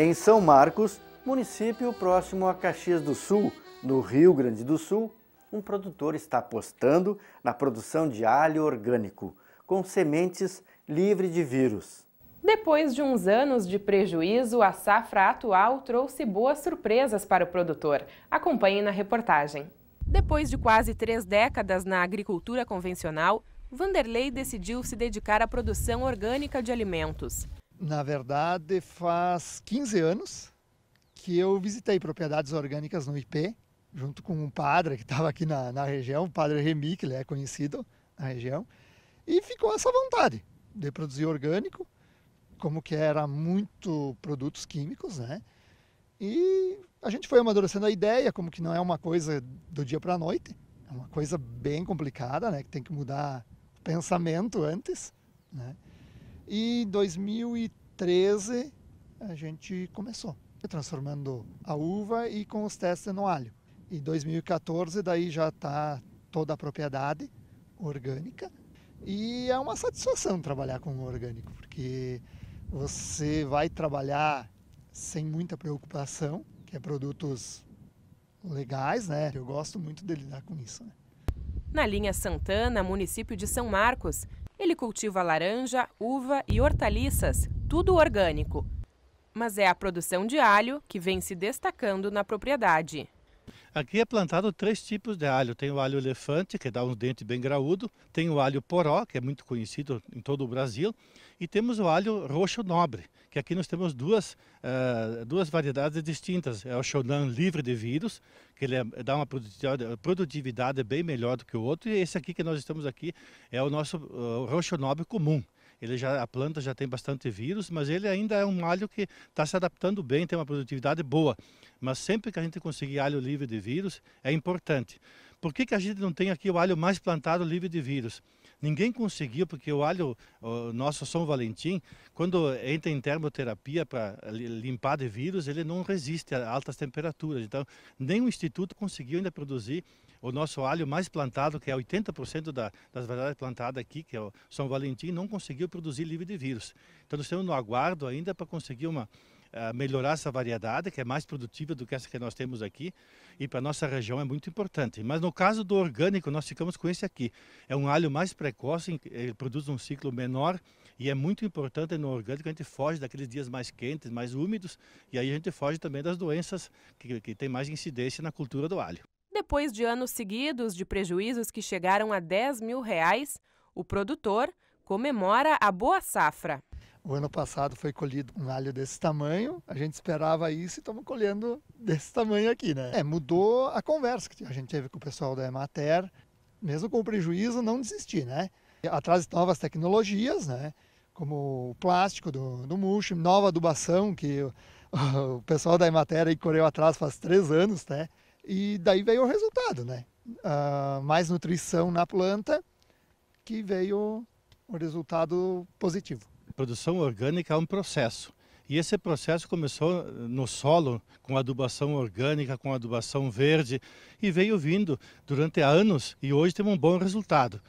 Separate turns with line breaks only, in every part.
Em São Marcos, município próximo a Caxias do Sul, no Rio Grande do Sul, um produtor está apostando na produção de alho orgânico, com sementes livre de vírus.
Depois de uns anos de prejuízo, a safra atual trouxe boas surpresas para o produtor. Acompanhe na reportagem. Depois de quase três décadas na agricultura convencional, Vanderlei decidiu se dedicar à produção orgânica de alimentos.
Na verdade, faz 15 anos que eu visitei propriedades orgânicas no IP, junto com um padre que estava aqui na, na região, o padre Remi, que ele é conhecido na região, e ficou essa vontade de produzir orgânico, como que era muito produtos químicos, né? E a gente foi amadurecendo a ideia, como que não é uma coisa do dia para a noite, é uma coisa bem complicada, né? Que tem que mudar o pensamento antes, né? E em 2013 a gente começou transformando a uva e com os testes no alho. Em 2014 daí já está toda a propriedade orgânica e é uma satisfação trabalhar com o orgânico, porque você vai trabalhar sem muita preocupação, que é produtos legais, né? Eu gosto muito de lidar com isso. Né?
Na linha Santana, município de São Marcos, ele cultiva laranja, uva e hortaliças, tudo orgânico. Mas é a produção de alho que vem se destacando na propriedade.
Aqui é plantado três tipos de alho. Tem o alho elefante, que dá uns dentes bem graúdo, tem o alho poró, que é muito conhecido em todo o Brasil, e temos o alho roxo nobre, que aqui nós temos duas, uh, duas variedades distintas. É o Shonan livre de vírus, que ele é, dá uma produtividade bem melhor do que o outro, e esse aqui que nós estamos aqui é o nosso uh, roxo nobre comum, ele já, a planta já tem bastante vírus, mas ele ainda é um alho que está se adaptando bem, tem uma produtividade boa. Mas sempre que a gente conseguir alho livre de vírus, é importante. Por que, que a gente não tem aqui o alho mais plantado livre de vírus? Ninguém conseguiu, porque o alho o nosso São Valentim, quando entra em termoterapia para limpar de vírus, ele não resiste a altas temperaturas. Então, nenhum instituto conseguiu ainda produzir o nosso alho mais plantado, que é 80% da, das variedades plantadas aqui, que é o São Valentim, não conseguiu produzir livre de vírus. Então nós estamos no aguardo ainda para conseguir uma uh, melhorar essa variedade, que é mais produtiva do que essa que nós temos aqui, e para a nossa região é muito importante. Mas no caso do orgânico, nós ficamos com esse aqui. É um alho mais precoce, ele produz um ciclo menor, e é muito importante no orgânico a gente foge daqueles dias mais quentes, mais úmidos, e aí a gente foge também das doenças que, que tem mais incidência na cultura do alho.
Depois de anos seguidos de prejuízos que chegaram a 10 mil reais, o produtor comemora a boa safra.
O ano passado foi colhido um alho desse tamanho, a gente esperava isso e estamos colhendo desse tamanho aqui, né? É, mudou a conversa que a gente teve com o pessoal da Emater, mesmo com o prejuízo, não desistir, né? Atrás de novas tecnologias, né? Como o plástico do, do mulch, nova adubação que o, o pessoal da Emater aí correu atrás faz três anos, né? E daí veio o resultado, né? Uh, mais nutrição na planta, que veio
o resultado positivo. Produção orgânica é um processo. E esse processo começou eh, no solo, com adubação orgânica, com adubação verde, e veio vindo durante anos e hoje tem um bom resultado.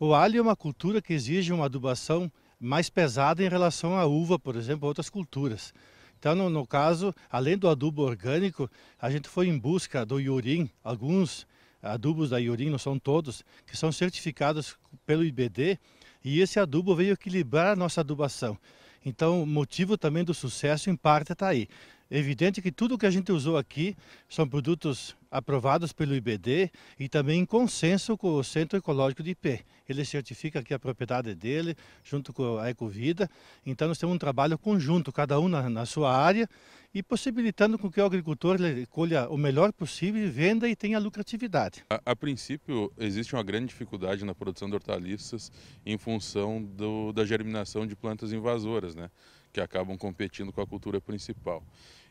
O alho é uma cultura que exige uma adubação mais pesada em relação à uva, por exemplo, outras culturas. Então, no, no, caso, além do adubo orgânico, a gente foi em busca do iurim, alguns adubos da iurim, não são todos, que são certificados pelo IBD, e esse adubo veio equilibrar a nossa adubação. Então, o motivo também do sucesso, em parte, está aí. É evidente que tudo que a gente usou aqui são produtos aprovados pelo IBD e também em consenso com o Centro Ecológico de IP. Ele certifica aqui a propriedade dele, junto com a Ecovida. Então nós temos um trabalho conjunto, cada um na, na sua área, e possibilitando com que o agricultor colha o melhor possível venda e tenha lucratividade.
A, a, princípio, existe uma grande dificuldade na produção de hortaliças em função do, da germinação de plantas invasoras, né? que acabam competindo com a cultura principal.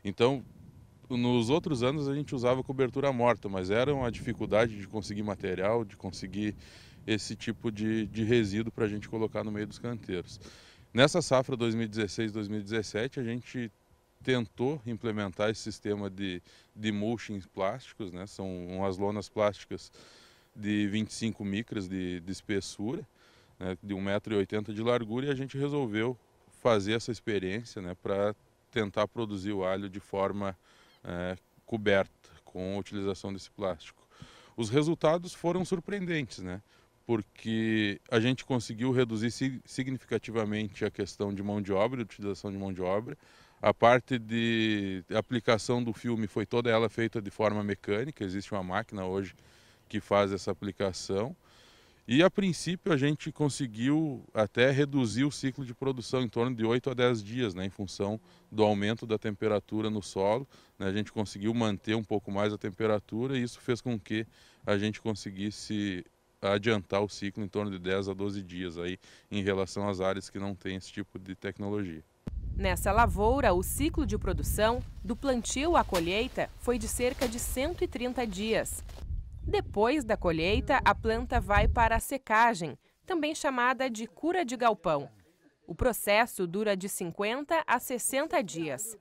Então, nos outros anos a gente usava cobertura morta, mas era uma dificuldade de conseguir material, de conseguir esse tipo de, de resíduo para a gente colocar no meio dos canteiros. Nessa safra 2016-2017, a gente tentou implementar esse sistema de, de mulching plásticos, né? são umas lonas plásticas de 25 micras de, de espessura, né? de 1,80m de largura, e a gente resolveu fazer essa experiência né, para tentar produzir o alho de forma é, coberta, com a utilização desse plástico. Os resultados foram surpreendentes, né? porque a gente conseguiu reduzir significativamente a questão de mão de obra, de utilização de mão de obra. A parte de aplicação do filme foi toda ela feita de forma mecânica, existe uma máquina hoje que faz essa aplicação. E a princípio a gente conseguiu até reduzir o ciclo de produção em torno de 8 a 10 dias, né, em função do aumento da temperatura no solo. Né, a gente conseguiu manter um pouco mais a temperatura e isso fez com que a gente conseguisse adiantar o ciclo em torno de 10 a 12 dias aí em relação às áreas que não têm esse tipo de tecnologia.
Nessa lavoura, o ciclo de produção, do plantio à colheita, foi de cerca de 130 dias. Depois da colheita, a planta vai para a secagem, também chamada de cura de galpão. O processo dura de 50 a 60 dias.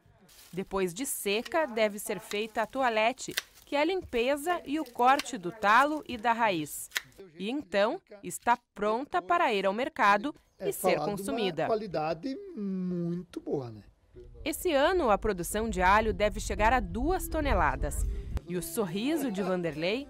Depois de seca, deve ser feita a toalete, que é a limpeza e o corte do talo e da raiz. E então está pronta para ir ao mercado é e é ser consumida. Uma
qualidade muito boa, né?
Esse ano a produção de alho deve chegar a duas toneladas. E o sorriso de Vanderlei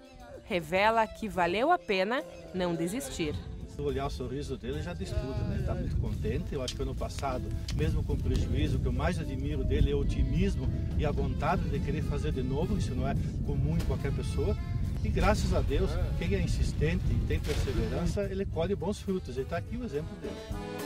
revela que valeu a pena não desistir.
Olhar o sorriso dele já diz tudo, né? Está muito contente. Eu acho que ano passado, mesmo com prejuízo, o que eu mais admiro dele é o otimismo e a vontade de querer fazer de novo. Isso não é comum em qualquer pessoa. E graças a Deus, quem é insistente e tem perseverança, ele colhe bons frutos. E está aqui o exemplo dele.